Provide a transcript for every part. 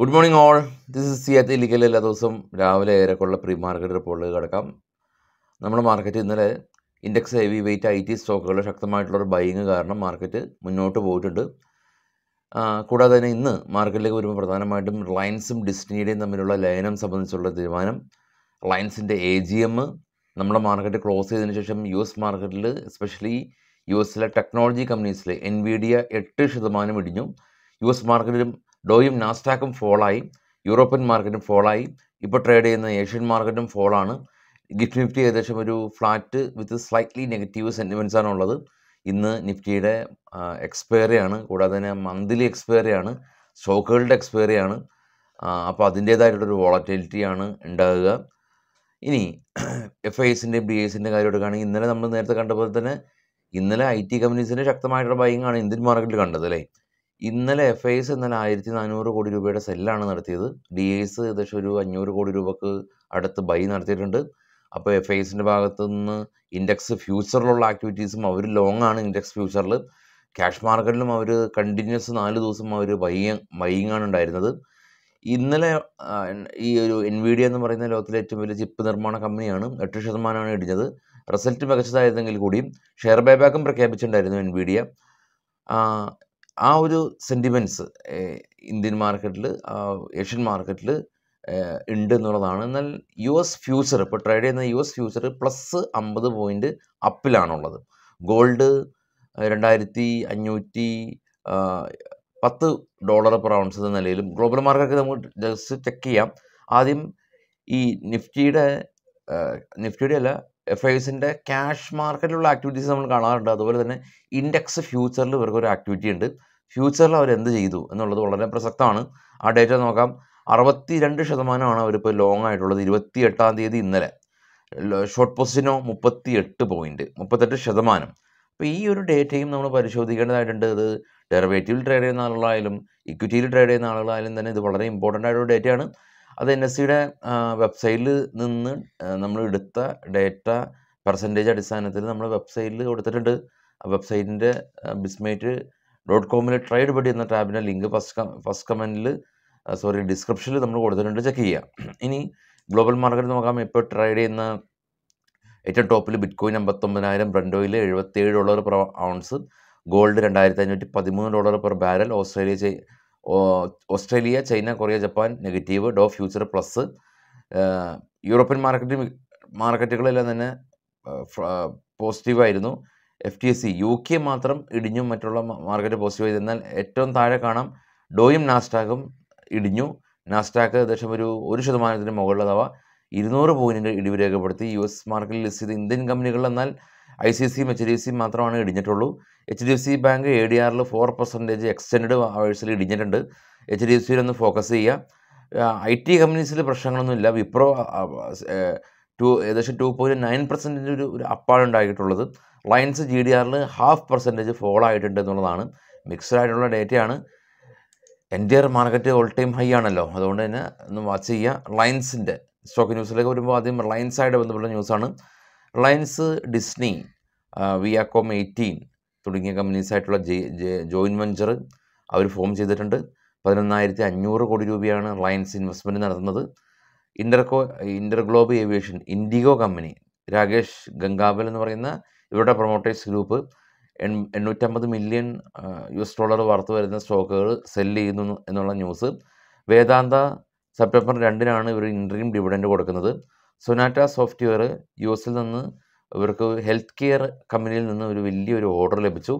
good morning all this is Siyath Illikkal എല്ലാ ദിവസവും രാവിലെ ഏറെക്കുള്ള പ്രീ മാർക്കറ്റ് റിപ്പോർട്ടിൽ കിടക്കാം നമ്മുടെ മാർക്കറ്റ് ഇന്നലെ index heavy weight I T സ്റ്റോക്കുകൾ ശക്തമായിട്ടുള്ള ഒരു ബൈയിങ് കാരണം മാർക്കറ്റ് മുന്നോട്ട് പോയിട്ടുണ്ട് കൂടാതെ തന്നെ ഇന്ന് മാർക്കറ്റിലേക്ക് വരുമ്പോൾ പ്രധാനമായിട്ടും റിലയൻസും ഡിസ്നിയുടെയും തമ്മിലുള്ള ലയനം സംബന്ധിച്ചുള്ള തീരുമാനം റിലയൻസിൻ്റെ എ ജി എം നമ്മുടെ മാർക്കറ്റ് ക്ലോസ് ചെയ്തതിന് ശേഷം യു എസ് മാർക്കറ്റിൽ എസ്പെഷ്യലി യു എസിലെ ടെക്നോളജി കമ്പനീസിലെ എൻ വി ഡി എട്ട് ശതമാനം ഇടിഞ്ഞു യു എസ് മാർക്കറ്റിലും ഡോയും നാസ്റ്റാക്കും ഫോളായി യൂറോപ്യൻ മാർക്കറ്റും ഫോളായി ഇപ്പോൾ ട്രേഡ് ചെയ്യുന്ന ഏഷ്യൻ മാർക്കറ്റും ഫോളാണ് ഗിഫ്റ്റ് നിഫ്റ്റി ഏകദേശം ഒരു flat with slightly negative sentiments ആണ് ഉള്ളത് ഇന്ന് നിഫ്റ്റിയുടെ എക്സ്പയറി ആണ് കൂടാതെ തന്നെ മന്ത്ലി എക്സ്പയറി ആണ് സ്റ്റോക്കുകളുടെ എക്സ്പയറി ആണ് അപ്പോൾ അതിൻ്റേതായിട്ടുള്ളൊരു വോളറ്റിലിറ്റിയാണ് ഉണ്ടാകുക ഇനി എഫ് ഐ എസിൻ്റെയും ഡി എസിൻ്റെ കാര്യം എടുക്കുകയാണെങ്കിൽ ഇന്നലെ നമ്മൾ നേരത്തെ കണ്ട പോലെ തന്നെ ഇന്നലെ ഐ ടി കമ്പനീസിൻ്റെ ശക്തമായിട്ടുള്ള ബൈങ്ങാണ് ആണ് ഇന്ത്യൻ മാർക്കറ്റിൽ കണ്ടത് അല്ലേ ഇന്നലെ എഫ് ഐ എസ് ഇന്നലെ ആയിരത്തി നാനൂറ് കോടി രൂപയുടെ സെല്ലാണ് നടത്തിയത് ഡി എസ് ഏകദേശം ഒരു അഞ്ഞൂറ് കോടി രൂപക്ക് അടുത്ത് ബൈ നടത്തിയിട്ടുണ്ട് അപ്പോൾ എഫ് ഐ എസിൻ്റെ ഭാഗത്തു നിന്ന് ഇൻഡെക്സ് ഫ്യൂച്ചറിലുള്ള ആക്ടിവിറ്റീസും അവർ ലോങ് ആണ് ഇൻഡെക്സ് ഫ്യൂച്ചറിൽ ക്യാഷ് മാർക്കറ്റിലും അവർ കണ്ടിന്യൂസ് നാല് ദിവസം അവർ ബൈയിങ് ബൈയിങ് ആണ് ഉണ്ടായിരുന്നത് ഇന്നലെ ഈ ഒരു എൻവിഡിയ എന്ന് പറയുന്ന ലോകത്തിലെ ഏറ്റവും വലിയ ചിപ്പ് നിർമ്മാണ കമ്പനിയാണ് എട്ട് ശതമാനമാണ് ഇടിഞ്ഞത് റിസൾട്ട് മികച്ചതായിരുന്നെങ്കിൽ കൂടിയും ഷെയർ ബൈബാക്കും പ്രഖ്യാപിച്ചിട്ടുണ്ടായിരുന്നു എൻവിഡിയ ആ ഒരു സെൻറ്റിമെൻറ്റ്സ് ഇന്ത്യൻ മാർക്കറ്റിൽ ഏഷ്യൻ മാർക്കറ്റിൽ ഉണ്ട് എന്നുള്ളതാണ് എന്നാൽ യു എസ് ഫ്യൂച്ചർ ഇപ്പോൾ ട്രേഡ് ചെയ്യുന്ന യു എസ് ഫ്യൂച്ചർ പ്ലസ് അമ്പത് പോയിൻ്റ് അപ്പിലാണുള്ളത് ഗോൾഡ് രണ്ടായിരത്തി അഞ്ഞൂറ്റി പത്ത് ഡോളർ പെർ ഔൺസ് എന്ന നിലയിലും ഗ്ലോബൽ മാർക്കറ്റ് നമുക്ക് ജസ്റ്റ് ചെക്ക് ചെയ്യാം ആദ്യം ഈ നിഫ്റ്റിയുടെ നിഫ്റ്റിയുടെ അല്ല എഫ് ക്യാഷ് മാർക്കറ്റിലുള്ള ആക്ടിവിറ്റീസ് നമ്മൾ കാണാറുണ്ട് അതുപോലെ തന്നെ ഇൻഡെക്സ് ഫ്യൂച്ചറിൽ ഇവർക്കൊരു ആക്ടിവിറ്റി ഉണ്ട് ഫ്യൂച്ചറിൽ അവർ എന്ത് ചെയ്തു എന്നുള്ളത് വളരെ പ്രസക്തമാണ് ആ ഡേറ്റ നോക്കാം അറുപത്തി രണ്ട് ശതമാനമാണ് അവരിപ്പോൾ ലോങ് ആയിട്ടുള്ളത് ഇരുപത്തി എട്ടാം തീയതി ഇന്നലെ ഷോർട്ട് പൊസിഷനോ മുപ്പത്തി എട്ട് പോയിൻറ്റ് മുപ്പത്തെട്ട് ശതമാനം അപ്പോൾ ഈ ഒരു ഡേറ്റയും നമ്മൾ പരിശോധിക്കേണ്ടതായിട്ടുണ്ട് അത് ഡെറവേറ്റീവിൽ ട്രേഡ് ചെയ്യുന്ന ആളുകളായാലും ഇക്വിറ്റിയിൽ ട്രേഡ് ചെയ്യുന്ന ആളുകളായാലും തന്നെ ഇത് വളരെ ഇമ്പോർട്ടൻ്റ് ആയിട്ടുള്ള ഡേറ്റയാണ് അത് എൻ എസ് സിയുടെ വെബ്സൈറ്റിൽ നിന്ന് നമ്മൾ എടുത്ത ഡേറ്റ പെർസെൻറ്റേജ് അടിസ്ഥാനത്തിൽ നമ്മൾ വെബ്സൈറ്റിൽ കൊടുത്തിട്ടുണ്ട് വെബ്സൈറ്റിൻ്റെ ബിസ്മേറ്റ് ഡോട്ട് കോമിൽ ട്രൈഡ് ബഡി എന്ന ടാബിൻ്റെ ലിങ്ക് ഫസ്റ്റ് ഫസ്റ്റ് കമൻറ്റിൽ സോറി ഡിസ്ക്രിപ്ഷനിൽ നമ്മൾ കൊടുത്തിട്ടുണ്ട് ചെക്ക് ചെയ്യുക ഇനി ഗ്ലോബൽ മാർക്കറ്റ് നോക്കാം ഇപ്പോൾ ട്രേഡ് ചെയ്യുന്ന ഏറ്റവും ടോപ്പിൽ ബിറ്റ് കോയിൻ അമ്പത്തൊമ്പതിനായിരം ബ്രണ്ട് ഓയിൽ ഏഴ് ഡോളർ പെർ ഔൺസ് ഗോൾഡ് രണ്ടായിരത്തി അഞ്ഞൂറ്റി പതിമൂന്ന് dollar per barrel Australia Australia China Korea Japan negative Dow future plus European market മാർക്കറ്റുകളെല്ലാം തന്നെ പോസിറ്റീവായിരുന്നു F T S C U K മാത്രം ഇടിഞ്ഞു മറ്റുള്ള മാർക്കറ്റ് പോസിറ്റീവായി എന്നാൽ ഏറ്റവും താഴെ കാണാം ഡോയും നാസ്റ്റാക്കും ഇടിഞ്ഞു നാസ്റ്റാക്ക് ഏകദേശം ഒരു ഒരു ശതമാനത്തിന് മുകളിൽ അഥവാ ഇരുന്നൂറ് പോയിൻറ്റിൻ്റെ ഇടിവ് രേഖപ്പെടുത്തി യു എസ് മാർക്കറ്റിൽ ലിസ്റ്റ് ചെയ്ത ഇന്ത്യൻ കമ്പനികൾ എന്നാൽ ഐ സി സിയും എച്ച് ഡി എഫ് സിയും മാത്രമാണ് ഇടിഞ്ഞിട്ടുള്ളൂ H D F C bank A D ആറിൽ ഫോർ പെർസെൻറ്റേജ് എക്സ്റ്റൻഡ് അവേഴ്സിൽ ഇടിഞ്ഞിട്ടുണ്ട് എച്ച് ഡി എഫ് ഒന്ന് ഫോക്കസ് ചെയ്യുക ഐ ടി കമ്പനീസിൽ പ്രശ്നങ്ങളൊന്നുമില്ല വിപ്രോ ടു ഏകദേശം ടു പോയിൻറ്റ് നയൻ പെർസെൻറ്റേജ് ഒരു ഒരു അപ്പാണ് ഉണ്ടായിട്ടുള്ളത് ലയൻസ് ജി ഡി ആറിൽ ഹാഫ് പെർസെൻറ്റേജ് ഫോൾ ആയിട്ടുണ്ട് എന്നുള്ളതാണ് മിക്സഡ് ആയിട്ടുള്ള ഡേറ്റയാണ് എൻ്റെ മാർക്കറ്റ് ഓൾ ടൈം ഹൈ ആണല്ലോ അതുകൊണ്ട് തന്നെ ഒന്ന് വാച്ച് ചെയ്യുക റിലയൻസിൻ്റെ സ്റ്റോക്ക് ന്യൂസിലേക്ക് വരുമ്പോൾ ആദ്യം റിലയൻസായിട്ട് ബന്ധപ്പെട്ട ന്യൂസാണ് റിലയൻസ് ഡിസ്നി വിയാക്കോം എയ്റ്റീൻ തുടങ്ങിയ കമ്പനീസായിട്ടുള്ള ജോയിൻ വെഞ്ചർ അവർ ഫോം ചെയ്തിട്ടുണ്ട് പതിനൊന്നായിരത്തി അഞ്ഞൂറ് കോടി രൂപയാണ് റിലയൻസ് ഇൻവെസ്റ്റ്മെൻറ്റ് നടത്തുന്നത് ഇൻ്റർകോ ഇൻ്റർഗ്ലോബ് ഏവിയേഷൻ ഇൻഡിഗോ കമ്പനി രാകേഷ് ഗംഗാബൽ എന്ന് പറയുന്ന ഇവരുടെ പ്രൊമോട്ടേഴ്സ് ഗ്രൂപ്പ് എൺ എണ്ണൂറ്റമ്പത് million U S dollar worth വരുന്ന സ്റ്റോക്കുകൾ സെല്ല് ചെയ്യുന്നു എന്നുള്ള ന്യൂസ് വേദാന്ത സെപ്റ്റംബർ രണ്ടിനാണ് ഇവർ ഇൻട്രീം ഡിവിഡൻഡ് കൊടുക്കുന്നത് സൊനാറ്റ സോഫ്റ്റ്വെയർ യു എസിൽ നിന്ന് ഇവർക്ക് ഹെൽത്ത് കെയർ കമ്പനിയിൽ നിന്ന് ഒരു വലിയൊരു ഓർഡർ ലഭിച്ചു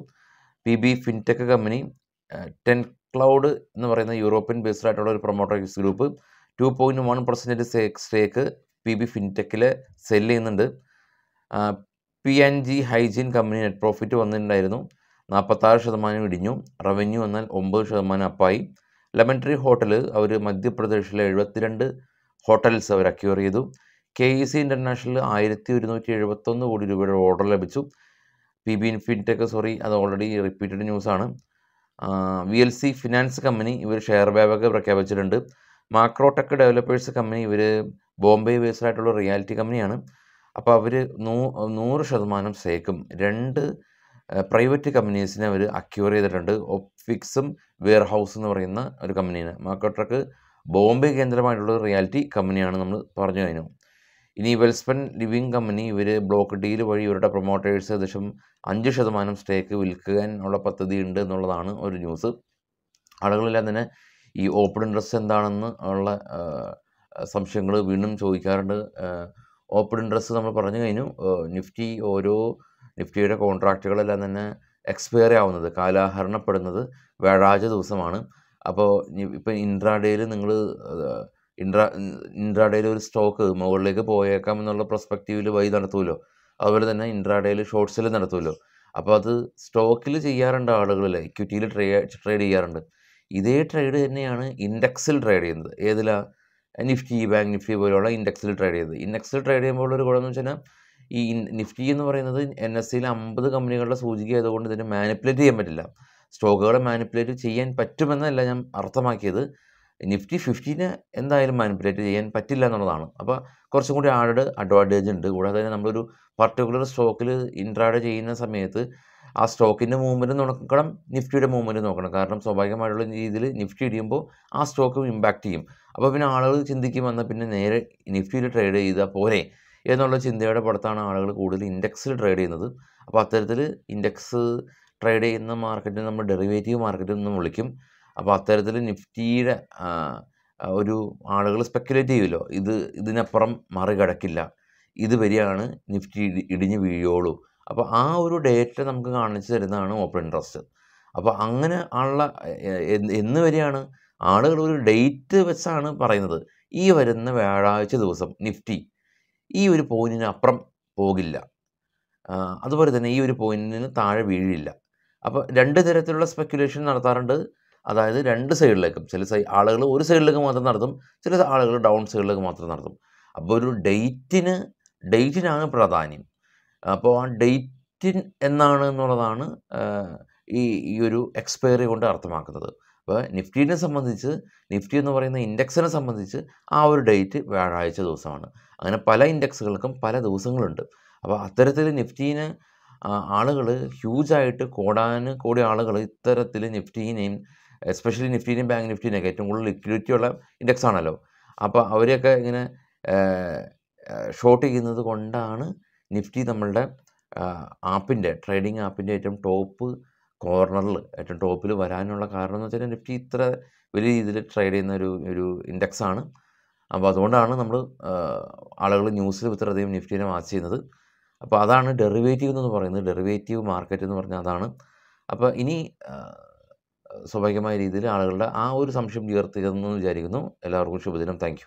P B fintech company ten cloud എന്ന് പറയുന്ന യൂറോപ്യൻ ബേസ്ഡ് ആയിട്ടുള്ള ഒരു promoters group two point one percentage stake P B ഫിൻടെക്കിൽ സെല് ചെയ്യുന്നുണ്ട് P and G hygiene company net profit വന്നിട്ടുണ്ടായിരുന്നു നാൽപ്പത്താറ് ശതമാനം ഇടിഞ്ഞു റവന്യൂ എന്നാൽ ഒമ്പത് ശതമാനം അപ്പായി ലെമൺ ട്രീ ഹോട്ടൽ അവർ മധ്യപ്രദേശിലെ എഴുപത്തിരണ്ട് ഹോട്ടൽസ് അവർ അക്യൂർ ചെയ്തു കെ ഇ സി ഇൻ്റർനാഷണൽ ആയിരത്തി ഒരുന്നൂറ്റി എഴുപത്തൊന്ന് കോടി രൂപയുടെ ഓർഡർ ലഭിച്ചു പി ബി ഇൻഫിനിറ്റൊക്കെ സോറി അത് ഓൾറെഡി റിപ്പീറ്റഡ് ന്യൂസാണ് V L C finance company ഇവർ ഷെയർ ബാബൊക്കെ പ്രഖ്യാപിച്ചിട്ടുണ്ട് മാക്രോടെക് ഡെവലപ്പേഴ്സ് കമ്പനി ഇവർ ബോംബെ ബേസ്ഡ് ആയിട്ടുള്ള റിയാലിറ്റി കമ്പനിയാണ് അപ്പോൾ അവർ നൂ നൂറ് ശതമാനം സേക്കും രണ്ട് പ്രൈവറ്റ് കമ്പനീസിനെ അവർ അക്യൂർ ചെയ്തിട്ടുണ്ട് ഒപ്ഫിക്സും വെയർ ഹൗസ് എന്ന് പറയുന്ന ഒരു കമ്പനിയാണ് മാക്രോട്രക്ക് ബോംബെ കേന്ദ്രമായിട്ടുള്ള റിയാലിറ്റി കമ്പനിയാണ് നമ്മൾ പറഞ്ഞു കഴിഞ്ഞു ഇനി വെൽസ്പൺ ലിവിംഗ് കമ്പനി ഇവർ ബ്ലോക്ക് ഡീൽ വഴി ഇവരുടെ പ്രൊമോട്ടേഴ്സ് ഏകദേശം അഞ്ച് ശതമാനം സ്റ്റേക്ക് വിൽക്കാനുള്ള പദ്ധതി ഉണ്ട് എന്നുള്ളതാണ് ഒരു ന്യൂസ് ആളുകളെല്ലാം തന്നെ ഈ ഓപ്പൺ ഇൻട്രസ്റ്റ് എന്താണെന്ന് ഉള്ള സംശയങ്ങൾ വീണ്ടും ചോദിക്കാറുണ്ട് ഓപ്പൺ ഇൻട്രസ്റ്റ് നമ്മൾ പറഞ്ഞു കഴിഞ്ഞു നിഫ്റ്റി ഓരോ നിഫ്റ്റിയുടെ കോൺട്രാക്റ്റുകളെല്ലാം തന്നെ എക്സ്പയർ ആവുന്നത് കാലാഹരണപ്പെടുന്നത് വ്യാഴാഴ്ച ദിവസമാണ് അപ്പോൾ ഇപ്പം ഇൻട്രാഡേയിൽ നിങ്ങൾ ഇൻട്രാ ഇൻട്രാഡേയിൽ ഒരു സ്റ്റോക്ക് മുകളിലേക്ക് പോയേക്കാം എന്നുള്ള പ്രസ്പെക്റ്റീവിൽ വൈ നടത്തുമല്ലോ അതുപോലെ തന്നെ ഇൻട്രാഡേയിൽ ഷോർട്സിൽ നടത്തുമല്ലോ അപ്പോൾ അത് സ്റ്റോക്കിൽ ചെയ്യാറുണ്ട് ആളുകളിൽ ഇക്വിറ്റിയിൽ ട്രേ ട്രേഡ് ചെയ്യാറുണ്ട് ഇതേ ട്രേഡ് തന്നെയാണ് ഇൻഡെക്സിൽ ട്രേഡ് ചെയ്യുന്നത് ഏതിലാണ് നിഫ്റ്റി ബാങ്ക് നിഫ്റ്റി പോലെയുള്ള ഇൻഡെക്സിൽ ട്രേഡ് ചെയ്യുന്നത് ഇൻഡെക്സിൽ ട്രേഡ് ചെയ്യുമ്പോൾ ഒരു കുഴപ്പം എന്ന് വെച്ചാൽ ഈ നിഫ്റ്റി എന്ന് പറയുന്നത് എൻ എസ് സിയിൽ അമ്പത് കമ്പനികളുടെ സൂചിക ആയതുകൊണ്ട് ഇതിനെ മാനിപ്പുലേറ്റ് ചെയ്യാൻ പറ്റില്ല സ്റ്റോക്കുകളെ മാനിപ്പുലേറ്റ് ചെയ്യാൻ പറ്റുമെന്നല്ല ഞാൻ അർത്ഥമാക്കിയത് നിഫ്റ്റി ഫിഫ്റ്റീനെ എന്തായാലും മാനിപ്പുലേറ്റ് ചെയ്യാൻ പറ്റില്ല എന്നുള്ളതാണ് അപ്പോൾ കുറച്ചും കൂടി ആളുടെ അഡ്വാൻറ്റേജ് ഉണ്ട് കൂടാതെ തന്നെ നമ്മളൊരു പർട്ടിക്കുലർ സ്റ്റോക്കിൽ ഇൻട്രാഡ് ചെയ്യുന്ന സമയത്ത് ആ സ്റ്റോക്കിൻ്റെ മൂവ്മെൻറ്റ് നോക്കണം നിഫ്റ്റിയുടെ മൂവ്മെൻറ്റ് നോക്കണം കാരണം സ്വാഭാവികമായിട്ടുള്ള രീതിയിൽ നിഫ്റ്റി ഇടിയുമ്പോൾ ആ സ്റ്റോക്കും ഇമ്പാക്റ്റ് ചെയ്യും അപ്പോൾ പിന്നെ ആളുകൾ ചിന്തിക്കും വന്നാൽ പിന്നെ നേരെ നിഫ്റ്റിയിൽ ട്രേഡ് ചെയ്താൽ പോരെ എന്നുള്ള ചിന്തയുടെ പുറത്താണ് ആളുകൾ കൂടുതൽ ഇൻഡെക്സിൽ ട്രേഡ് ചെയ്യുന്നത് അപ്പോൾ അത്തരത്തിൽ ഇൻഡെക്സ് ട്രേഡ് ചെയ്യുന്ന മാർക്കറ്റിനെ നമ്മൾ ഡെറിവേറ്റീവ് മാർക്കറ്റ് എന്നും വിളിക്കും അപ്പോൾ അത്തരത്തിൽ നിഫ്റ്റിയുടെ ഒരു ആളുകൾ സ്പെക്കുലേറ്റ് ചെയ്യുമല്ലോ ഇത് ഇതിനപ്പുറം മറികടക്കില്ല ഇത് വരെയാണ് നിഫ്റ്റി ഇടിഞ്ഞ് വീഴുള്ളൂ അപ്പോൾ ആ ഒരു ഡേറ്റ നമുക്ക് കാണിച്ചു തരുന്നതാണ് ഓപ്പൺ ഇൻട്രസ്റ്റ് അപ്പോൾ അങ്ങനെ ഉള്ള എന്ന് വരെയാണ് ആളുകൾ ഒരു ഡേറ്റ് വെച്ചാണ് പറയുന്നത് ഈ വരുന്ന വ്യാഴാഴ്ച ദിവസം നിഫ്റ്റി ഈ ഒരു പോയിന്റിന് പോകില്ല അതുപോലെ തന്നെ ഈ ഒരു പോയിന്റിന് താഴെ വീഴില്ല അപ്പോൾ രണ്ട് തരത്തിലുള്ള സ്പെക്കുലേഷൻ നടത്താറുണ്ട് അതായത് രണ്ട് സൈഡിലേക്കും ചില സൈ ആളുകൾ ഒരു സൈഡിലേക്ക് മാത്രം നടത്തും ചില ആളുകൾ ഡൗൺ സൈഡിലേക്ക് മാത്രം നടത്തും അപ്പോൾ ഒരു ഡേറ്റിന് ഡേറ്റിനാണ് പ്രാധാന്യം അപ്പോൾ ആ ഡേറ്റിൻ എന്നാണ് എന്നുള്ളതാണ് ഈ ഈ ഒരു എക്സ്പയറി കൊണ്ട് അർത്ഥമാക്കുന്നത് അപ്പോൾ നിഫ്റ്റീനെ സംബന്ധിച്ച് നിഫ്റ്റി എന്ന് പറയുന്ന ഇൻഡെക്സിനെ സംബന്ധിച്ച് ആ ഒരു ഡേറ്റ് വ്യാഴാഴ്ച ദിവസമാണ് അങ്ങനെ പല ഇൻഡെക്സുകൾക്കും പല ദിവസങ്ങളുണ്ട് അപ്പോൾ അത്തരത്തിൽ നിഫ്റ്റീനെ ആളുകൾ ഹ്യൂജായിട്ട് കോടാന് കോടി ആളുകൾ ഇത്തരത്തിൽ നിഫ്റ്റീനെയും എസ്പെഷ്യലി നിഫ്റ്റിനെയും ബാങ്ക് നിഫ്റ്റിനെയൊക്കെ ഏറ്റവും കൂടുതൽ ലിക്വിഡിറ്റി ഉള്ള ഇൻഡെക്സ് ആണല്ലോ അപ്പോൾ അവരെയൊക്കെ ഇങ്ങനെ ഷോർട്ട് ചെയ്യുന്നത് കൊണ്ടാണ് നിഫ്റ്റി നമ്മളുടെ ആപ്പിൻ്റെ ട്രേഡിംഗ് ആപ്പിൻ്റെ ഏറ്റവും ടോപ്പ് കോർണറിൽ ഏറ്റവും ടോപ്പിൽ വരാനുള്ള കാരണം എന്ന് വെച്ചാൽ നിഫ്റ്റി ഇത്ര വലിയ രീതിയിൽ ട്രേഡ് ചെയ്യുന്ന ഒരു ഒരു ആണ് അപ്പോൾ അതുകൊണ്ടാണ് നമ്മൾ ആളുകൾ ന്യൂസിൽ ഇത്രയധികം നിഫ്റ്റിനെ വാച്ച് ചെയ്യുന്നത് അപ്പോൾ അതാണ് ഡെറിവേറ്റീവ് എന്ന് പറയുന്നത് ഡെറിവേറ്റീവ് മാർക്കറ്റ് എന്ന് പറഞ്ഞാൽ അതാണ് അപ്പോൾ ഇനി സ്വാഭാവികമായ രീതിയിൽ ആളുകളുടെ ആ ഒരു സംശയം എന്ന് വിചാരിക്കുന്നു എല്ലാവർക്കും ശുഭദിനം താങ്ക്